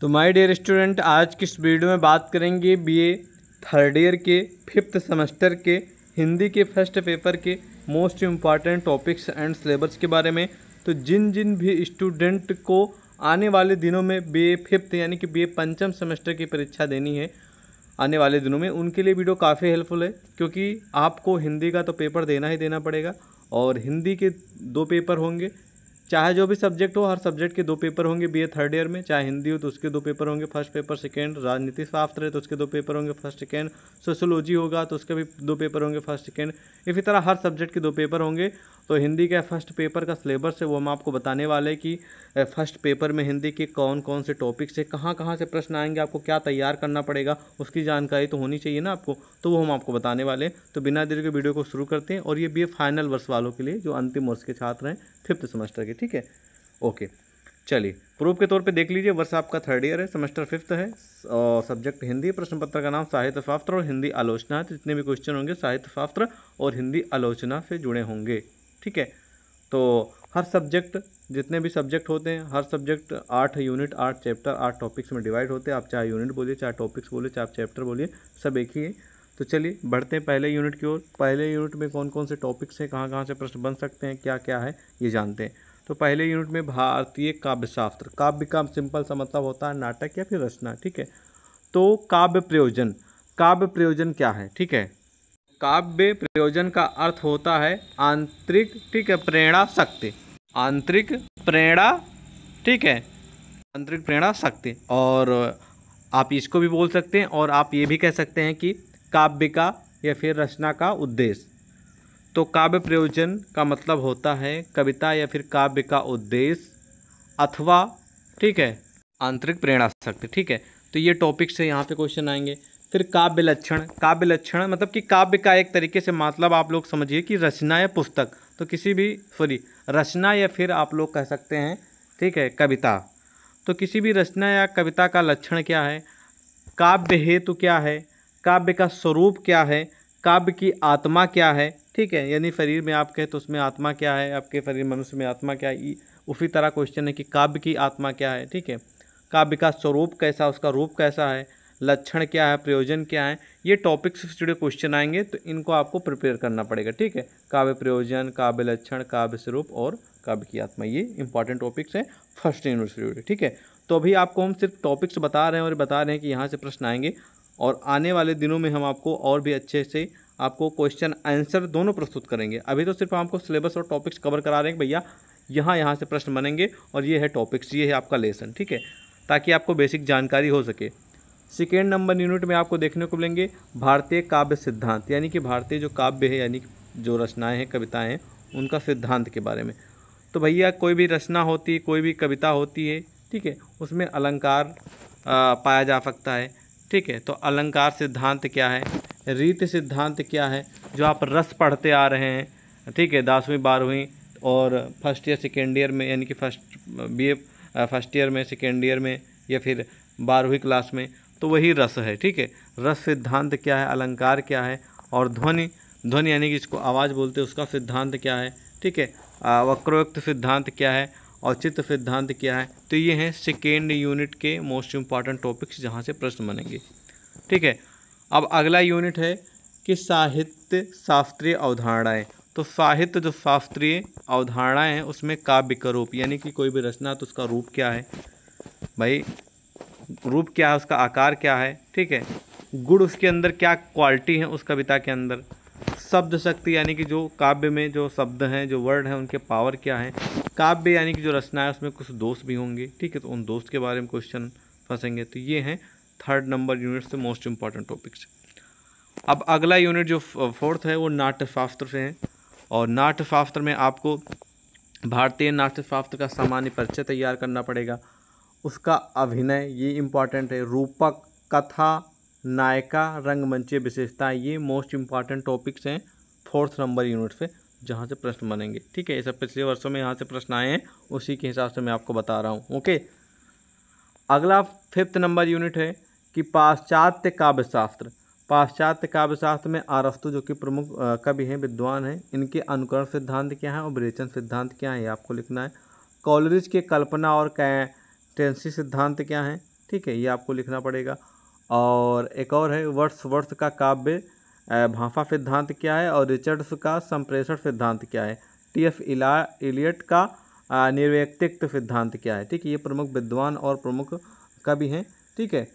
तो my dear student आज की इस वीडियो में बात करेंगे बीए थर्ड ईयर के फिफ्थ सेमेस्टर के हिंदी के फर्स्ट पेपर के most important topics and syllabus के बारे में तो जिन जिन भी स्टूडेंट को आने वाले दिनों में बी ए फिफ्थ यानी कि बी ए पंचम सेमेस्टर की परीक्षा देनी है आने वाले दिनों में उनके लिए वीडियो काफ़ी हेल्पफुल है क्योंकि आपको हिंदी का तो पेपर देना ही देना पड़ेगा और हिंदी के दो पेपर होंगे चाहे जो भी सब्जेक्ट हो हर सब्जेक्ट के दो पेपर होंगे बीए थर्ड ईयर में चाहे हिंदी हो तो उसके दो पेपर होंगे फर्स्ट पेपर सेकेंड राजनीति शास्त्र है तो उसके दो पेपर होंगे फर्स्ट सेकेंड सोशोलॉजी होगा तो उसके भी दो पेपर होंगे फर्स्ट सेकेंड इसी तरह हर सब्जेक्ट के दो पेपर होंगे तो हिंदी के फर्स्ट पेपर का सिलेबस है वो हम आपको बताने वाले कि फर्स्ट पेपर में हिंदी के कौन कौन से टॉपिक से कहाँ कहाँ से प्रश्न आएंगे आपको क्या तैयार करना पड़ेगा उसकी जानकारी तो होनी चाहिए ना आपको तो वो हम आपको बताने वाले हैं तो बिना देर के वीडियो को शुरू करते हैं और ये बी फाइनल वर्ष वालों के लिए जो अंतिम वर्ष के छात्र हैं फिफ्थ सेमेस्टर के ठीक है ओके चलिए प्रूफ के तौर पे देख लीजिए वर्ष आपका थर्ड ईयर है सेमेस्टर फिफ्थ है और सब्जेक्ट हिंदी प्रश्न पत्र का नाम साहित्य शास्त्र और हिंदी आलोचना है तो जितने भी क्वेश्चन होंगे साहित्य शास्त्र और हिंदी आलोचना से जुड़े होंगे ठीक है तो हर सब्जेक्ट जितने भी सब्जेक्ट होते हैं हर सब्जेक्ट आठ यूनिट आठ चैप्टर आठ टॉपिक्स में डिवाइड होते हैं आप चाहे यूनिट बोलिए चाहे टॉपिक्स बोलिए चाहे आप चैप्टर बोलिए सब एक ही है तो चलिए बढ़ते हैं पहले यूनिट की ओर पहले यूनिट में कौन कौन से टॉपिक्स हैं कहाँ कहाँ से प्रश्न बन सकते हैं क्या क्या है ये जानते हैं तो पहले यूनिट में भारतीय काव्यशास्त्र काव्य का सिंपल सा मतलब होता है नाटक या फिर रचना ठीक है तो काव्य प्रयोजन काव्य प्रयोजन क्या है ठीक है काव्य प्रयोजन का अर्थ होता है आंतरिक ठीक है प्रेरणा शक्ति आंतरिक प्रेरणा ठीक है आंतरिक प्रेरणा शक्ति और आप इसको भी बोल सकते हैं और आप ये भी कह सकते हैं कि काव्य का या फिर रचना का उद्देश्य तो काव्य प्रयोजन का मतलब होता है कविता या फिर काव्य का उद्देश्य अथवा ठीक है आंतरिक प्रेरणा शक्ति ठीक है तो ये टॉपिक से यहाँ पे क्वेश्चन आएंगे फिर काव्य लक्षण काव्य लक्षण मतलब कि काव्य का एक तरीके से मतलब आप लोग समझिए कि रचना या पुस्तक तो किसी भी सॉरी रचना या फिर आप लोग कह सकते हैं ठीक है कविता तो किसी भी रचना या कविता का लक्षण क्या है काव्य हेतु क्या है काव्य का स्वरूप क्या है काव्य की आत्मा क्या है ठीक है यानी शरीर में आप कहें तो उसमें आत्मा क्या है आपके शरीर मनुष्य में आत्मा क्या है उसी तरह क्वेश्चन है कि काव्य की आत्मा क्या है ठीक है काव्य का स्वरूप कैसा उसका रूप कैसा है लक्षण क्या है प्रयोजन क्या है ये टॉपिक से जुड़े क्वेश्चन आएंगे तो इनको आपको प्रिपेयर करना पड़ेगा ठीक है काव्य प्रयोजन काव्य लक्षण काव्य स्वरूप और काव्य की आत्मा ये इंपॉर्टेंट टॉपिक्स हैं फर्स्ट यूनिवर्सिटी ठीक है तो अभी आपको हम सिर्फ टॉपिक्स बता रहे हैं और बता रहे हैं कि यहाँ से प्रश्न आएंगे और आने वाले दिनों में हम आपको और भी अच्छे से आपको क्वेश्चन आंसर दोनों प्रस्तुत करेंगे अभी तो सिर्फ आपको सिलेबस और टॉपिक्स कवर करा रहे हैं भैया यहाँ यहाँ से प्रश्न बनेंगे और ये है टॉपिक्स ये है आपका लेसन ठीक है ताकि आपको बेसिक जानकारी हो सके सेकेंड नंबर यूनिट में आपको देखने को मिलेंगे भारतीय काव्य सिद्धांत यानी कि भारतीय जो काव्य है यानी जो रचनाएं हैं कविताएं हैं उनका सिद्धांत के बारे में तो भैया कोई भी रचना होती है कोई भी कविता होती है ठीक है उसमें अलंकार आ, पाया जा सकता है ठीक है तो अलंकार सिद्धांत क्या है रीत सिद्धांत क्या है जो आप रस पढ़ते आ रहे हैं ठीक है दसवीं बारहवीं और फर्स्ट ईयर सेकेंड ईयर में यानी कि फर्स्ट बी फर्स्ट ईयर में सेकेंड ईयर में या फिर बारहवीं क्लास में तो वही रस है ठीक है रस सिद्धांत क्या है अलंकार क्या है और ध्वनि ध्वनि यानी कि इसको आवाज़ बोलते हैं उसका सिद्धांत क्या है ठीक है वक्रोक्त सिद्धांत क्या है और चित्त सिद्धांत क्या है तो ये हैं सेकेंड यूनिट के मोस्ट इम्पॉर्टेंट टॉपिक्स जहाँ से प्रश्न बनेंगे ठीक है अब अगला यूनिट है कि साहित्य शास्त्रीय अवधारणाएँ तो साहित्य जो शास्त्रीय अवधारणाएँ हैं उसमें काव्य का रूप यानी कि कोई भी रचना तो उसका रूप क्या है भाई रूप क्या है उसका आकार क्या है ठीक है गुड़ उसके अंदर क्या क्वालिटी है उस कविता के अंदर शब्द शक्ति यानी कि जो काव्य में जो शब्द हैं जो वर्ड हैं उनके पावर क्या हैं काव्य यानी कि जो रचना है उसमें कुछ दोष भी होंगे ठीक है तो उन दोस्त के बारे में क्वेश्चन फंसेंगे तो ये हैं थर्ड नंबर यूनिट से मोस्ट इम्पॉर्टेंट टॉपिक्स अब अगला यूनिट जो फोर्थ है वो नाट्यशास्त्र से है और नाट्यशास्त्र में आपको भारतीय नाट्यशास्त्र का सामान्य परिचय तैयार करना पड़ेगा उसका अभिनय ये इम्पॉर्टेंट है रूपक कथा नायिका रंगमंचीय विशेषता ये मोस्ट इम्पॉर्टेंट टॉपिक्स हैं फोर्थ नंबर यूनिट से जहाँ से प्रश्न बनेंगे ठीक है ये सब पिछले वर्षों में यहाँ से प्रश्न आए हैं उसी के हिसाब से मैं आपको बता रहा हूँ ओके अगला फिफ्थ नंबर यूनिट है कि पाश्चात्य काव्यशास्त्र पाश्चात्य काव्यशास्त्र में आरस्तु जो कि प्रमुख कवि हैं विद्वान हैं इनके अनुकरण सिद्धांत क्या हैं और विरेचन सिद्धांत क्या है ये आपको लिखना है कॉलरिज के कल्पना और कै टेंसी सिद्धांत क्या हैं ठीक है ये आपको लिखना पड़ेगा और एक और है वर्ष वर्ष का काव्य भाफा सिद्धांत क्या है और रिचर्ड्स का संप्रेषण सिद्धांत क्या है टी एफ इला इलियट का निर्वैक्तित्व सिद्धांत क्या है ठीक है ये प्रमुख विद्वान और प्रमुख कवि हैं ठीक है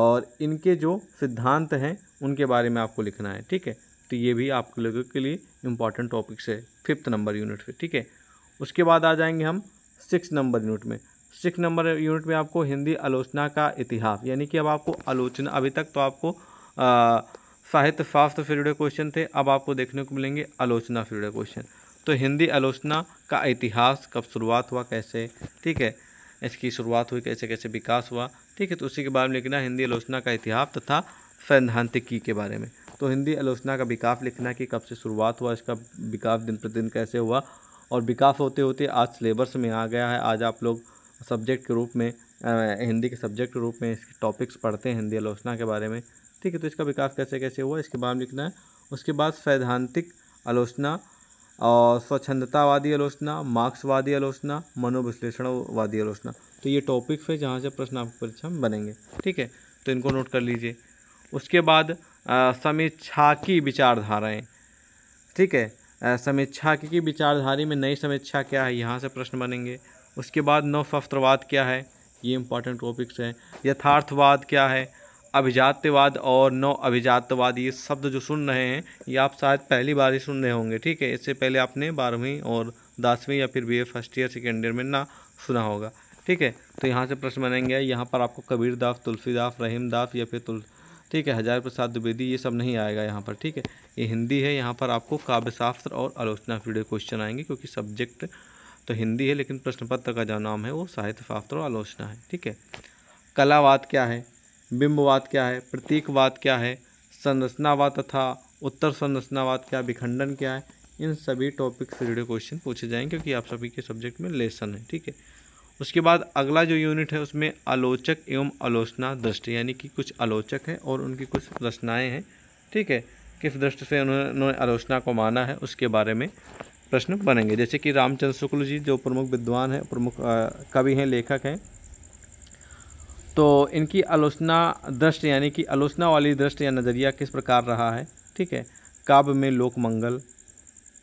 और इनके जो सिद्धांत हैं उनके बारे में आपको लिखना है ठीक है तो ये भी आप लोगों के लिए इम्पॉर्टेंट टॉपिक्स है फिफ्थ नंबर यूनिट से ठीक है उसके बाद आ जाएंगे हम सिक्स नंबर यूनिट में सिक्स नंबर यूनिट में आपको हिंदी आलोचना का इतिहास यानी कि अब आपको आलोचना अभी तक तो आपको साहित्य शास्त्र से जुड़े क्वेश्चन थे अब आपको देखने को मिलेंगे आलोचना से जुड़े क्वेश्चन तो हिंदी आलोचना का इतिहास कब शुरुआत हुआ कैसे ठीक है इसकी शुरुआत हुई कैसे कैसे विकास हुआ ठीक है तो उसी के बारे में लिखना हिंदी आलोचना का इतिहास तथा सैद्धांतिकी के बारे में तो हिंदी आलोचना का विकास लिखना कि कब से शुरुआत हुआ इसका विकास दिन प्रतिदिन कैसे हुआ और विकास होते होते आज सिलेबस में आ गया है आज आप लोग सब्जेक्ट के रूप में हिंदी के सब्जेक्ट के रूप में इसके टॉपिक्स पढ़ते हैं हिंदी आलोचना के बारे में ठीक है तो इसका विकास कैसे कैसे हुआ इसके बारे में लिखना है उसके बाद सैद्धांतिक आलोचना और स्वच्छंदतावादी आलोचना मार्क्सवादी आलोचना मनोविश्लेषणवादी आलोचना तो ये टॉपिक्स है जहाँ से प्रश्न आपकी परीक्षा में बनेंगे ठीक है तो इनको नोट कर लीजिए उसके बाद समीक्षा की विचारधाराएँ ठीक है समीक्षा की विचारधारी में नई समीक्षा क्या है यहाँ से प्रश्न बनेंगे उसके बाद नवफफ्तवाद क्या है ये इंपॉर्टेंट टॉपिक्स हैं यथार्थवाद क्या है अभिजात्यवाद और नौ अभिजातवाद ये शब्द जो सुन रहे हैं ये आप शायद पहली बार ही सुन रहे होंगे ठीक है इससे पहले आपने बारहवीं और दसवीं या फिर B A first year second year में ना सुना होगा ठीक है तो यहाँ से प्रश्न बनेंगे यहाँ पर आपको कबीर दाफ तुलसी दाफ रहीम दाफ या फिर तुल ठीक है हजार प्रसाद द्विवेदी ये सब नहीं आएगा यहाँ पर ठीक है ये हिंदी है यहाँ पर आपको काव्यशास्त्र और आलोचना पीढ़ी क्वेश्चन आएंगे क्योंकि सब्जेक्ट तो हिंदी है लेकिन प्रश्न पत्र का जो नाम है वो साहित्य शास्त्र और आलोचना है ठीक है कलावाद क्या है बिंबवाद क्या है प्रतीकवाद क्या है संरचनावाद तथा उत्तर संरचनावाद क्या विखंडन क्या है इन सभी टॉपिक से जुड़े क्वेश्चन पूछे जाएंगे क्योंकि आप सभी के सब्जेक्ट में लेसन है ठीक है उसके बाद अगला जो यूनिट है उसमें आलोचक एवं आलोचना दृष्टि यानी कि कुछ आलोचक हैं और उनकी कुछ रचनाएँ हैं ठीक है किस दृष्टि से उन्होंने आलोचना को माना है उसके बारे में प्रश्न बनेंगे जैसे कि रामचंद्र शुक्ल जी जो प्रमुख विद्वान हैं प्रमुख कवि हैं लेखक हैं तो इनकी आलोचना दृष्टि यानी कि आलोचना वाली दृष्टि या नज़रिया किस प्रकार रहा है ठीक है काव्य में लोक मंगल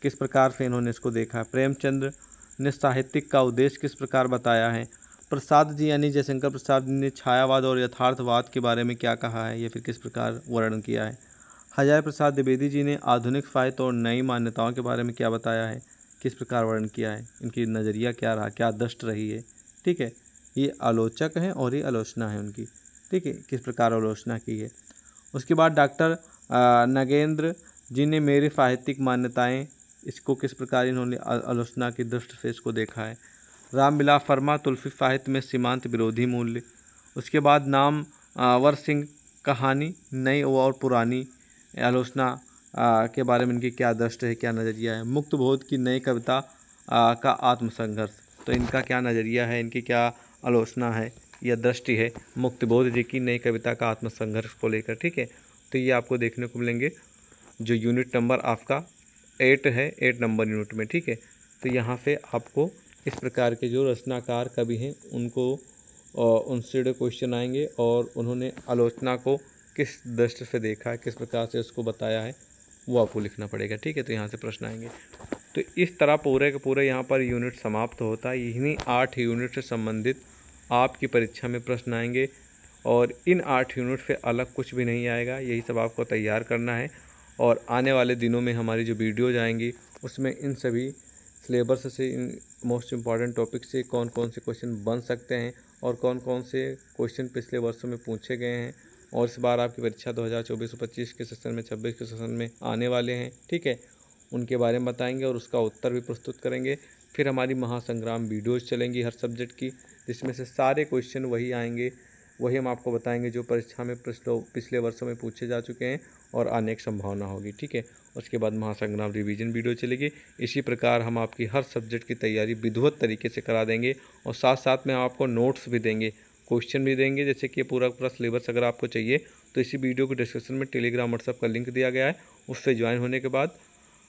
किस प्रकार से इन्होंने इसको देखा प्रेमचंद्र ने साहित्यिक का उद्देश्य किस प्रकार बताया है प्रसाद जी यानी जयशंकर प्रसाद जी ने छायावाद और यथार्थवाद के बारे में क्या कहा है या फिर किस प्रकार वर्णन किया है हजार प्रसाद द्विवेदी जी ने आधुनिक फायत और नई मान्यताओं के बारे में क्या बताया है किस प्रकार वर्णन किया है इनकी नज़रिया क्या रहा क्या दृष्ट रही है ठीक है ये आलोचक हैं और ये आलोचना है उनकी ठीक है किस प्रकार आलोचना की है उसके बाद डॉक्टर नगेंद्र जी ने मेरी साहित्यिक मान्यताएं इसको किस प्रकार इन्होंने आलोचना की दृष्टि से इसको देखा है राम बिलास वर्मा तुलसी साहित्य में सीमांत विरोधी मूल्य उसके बाद नाम वर सिंह कहानी नई और पुरानी आलोचना के बारे में इनकी क्या दृष्टि है क्या नज़रिया है मुक्त बोध की नई कविता का आत्मसंघर्ष तो इनका क्या नज़रिया है इनकी क्या आलोचना है या दृष्टि है मुक्त बोध जी की नई कविता का आत्मसंघर्ष को लेकर ठीक है तो ये आपको देखने को मिलेंगे जो यूनिट नंबर आपका एट है एट नंबर यूनिट में ठीक है तो यहाँ पे आपको इस प्रकार के जो रचनाकार कवि हैं उनको उनसे जुड़े क्वेश्चन आएंगे और उन्होंने आलोचना को किस दृष्टि से देखा है किस प्रकार से उसको बताया है वो आपको लिखना पड़ेगा ठीक है तो यहाँ से प्रश्न आएंगे तो इस तरह पूरे के पूरे यहाँ पर यूनिट समाप्त होता है इन्हीं आठ यूनिट से संबंधित आपकी परीक्षा में प्रश्न आएंगे और इन आठ यूनिट से अलग कुछ भी नहीं आएगा यही सब आपको तैयार करना है और आने वाले दिनों में हमारी जो वीडियोज आएंगी उसमें इन सभी सिलेबस से इन मोस्ट इम्पॉर्टेंट टॉपिक से कौन कौन से क्वेश्चन बन सकते हैं और कौन कौन से क्वेश्चन पिछले वर्षों में पूछे गए हैं और इस बार आपकी परीक्षा दो हज़ार चौबीस पच्चीस के सेशन में छब्बीस के सेशन में आने वाले हैं ठीक है उनके बारे में बताएंगे और उसका उत्तर भी प्रस्तुत करेंगे फिर हमारी महासंग्राम वीडियोज़ चलेंगी हर सब्जेक्ट की जिसमें से सारे क्वेश्चन वही आएंगे वही हम आपको बताएंगे जो परीक्षा में पिछले वर्षों में पूछे जा चुके हैं और आने की संभावना होगी ठीक है उसके बाद महासंग्राम रिवीजन वीडियो चलेगी इसी प्रकार हम आपकी हर सब्जेक्ट की तैयारी विधिवत तरीके से करा देंगे और साथ साथ में आपको नोट्स भी देंगे क्वेश्चन भी देंगे जैसे कि पूरा पूरा सिलेबस अगर आपको चाहिए तो इसी वीडियो को डिस्क्रिप्शन में टेलीग्राम व्हाट्सअप का लिंक दिया गया है उस पर ज्वाइन होने के बाद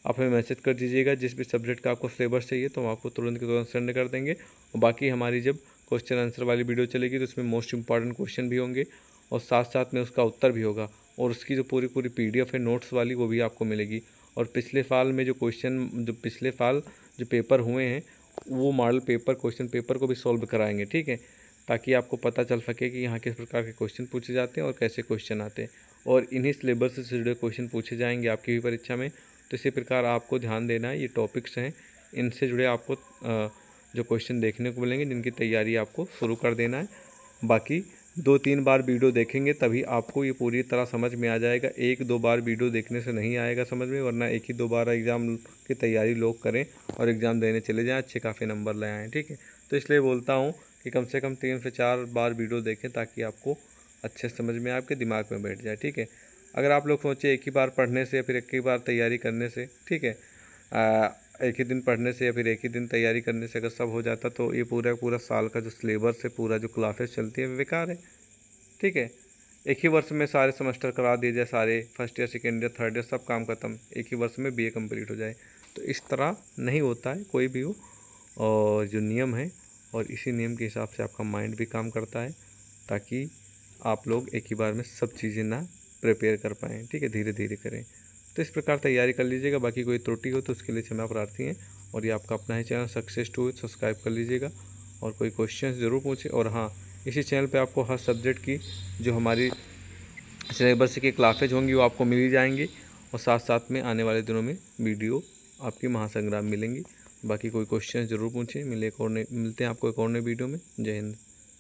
आप हमें मैसेज कर दीजिएगा जिस भी सब्जेक्ट का आपको सिलेबस चाहिए तो हम आपको तुरंत के तुरंत सेंड कर देंगे और बाकी हमारी जब क्वेश्चन आंसर वाली वीडियो चलेगी तो उसमें मोस्ट इंपॉर्टेंट क्वेश्चन भी होंगे और साथ साथ में उसका उत्तर भी होगा और उसकी जो पूरी पूरी पी है नोट्स वाली वो भी आपको मिलेगी और पिछले साल में जो क्वेश्चन जो पिछले साल जो पेपर हुए हैं वो मॉडल पेपर क्वेश्चन पेपर को भी सॉल्व कराएंगे ठीक है ताकि आपको पता चल सके कि यहाँ किस प्रकार के क्वेश्चन पूछे जाते हैं और कैसे क्वेश्चन आते हैं और इन्हीं सिलेबस से जुड़े क्वेश्चन पूछे जाएंगे आपकी भी परीक्षा में तो इसी प्रकार आपको ध्यान देना है ये टॉपिक्स हैं इनसे जुड़े आपको जो क्वेश्चन देखने को मिलेंगे जिनकी तैयारी आपको शुरू कर देना है बाकी दो तीन बार वीडियो देखेंगे तभी आपको ये पूरी तरह समझ में आ जाएगा एक दो बार वीडियो देखने से नहीं आएगा समझ में वरना एक ही दो बार एग्ज़ाम की तैयारी लोग करें और एग्ज़ाम देने चले जाएँ अच्छे काफ़ी नंबर ले आएँ ठीक है तो इसलिए बोलता हूँ कि कम से कम तीन से चार बार वीडियो देखें ताकि आपको अच्छे समझ में आपके दिमाग में बैठ जाए ठीक है अगर आप लोग सोचें एक ही बार पढ़ने से या फिर एक ही बार तैयारी करने से ठीक है एक ही दिन पढ़ने से या फिर एक ही दिन तैयारी करने से अगर सब हो जाता तो ये पूरा पूरा साल का जो सिलेबस है पूरा जो क्लासेस चलती है बेकार है ठीक है एक ही वर्ष में सारे सेमेस्टर करा दिए जाए सारे first year second year third year सब काम खत्म एक ही वर्ष में बीए कंप्लीट हो जाए तो इस तरह नहीं होता है कोई भी वो जो नियम है और इसी नियम के हिसाब से आपका माइंड भी काम करता है ताकि आप लोग एक ही बार में सब चीज़ें ना प्रिपेयर कर पाएँ ठीक है धीरे धीरे करें तो इस प्रकार तैयारी कर लीजिएगा बाकी कोई त्रुटि हो तो उसके लिए क्षमा प्रार्थी हैं और ये आपका अपना ही चैनल सक्सेस टू सब्सक्राइब कर लीजिएगा और कोई क्वेश्चन ज़रूर पूछें और हाँ इसी चैनल पे आपको हर सब्जेक्ट की जो हमारी सिलेबस की क्लासेज होंगी वो आपको मिली जाएंगी और साथ साथ में आने वाले दिनों में वीडियो आपकी महासंग्राम मिलेंगी बाकी कोई क्वेश्चन ज़रूर पूछें मिले एक और मिलते हैं आपको एक और नए वीडियो में जय हिंद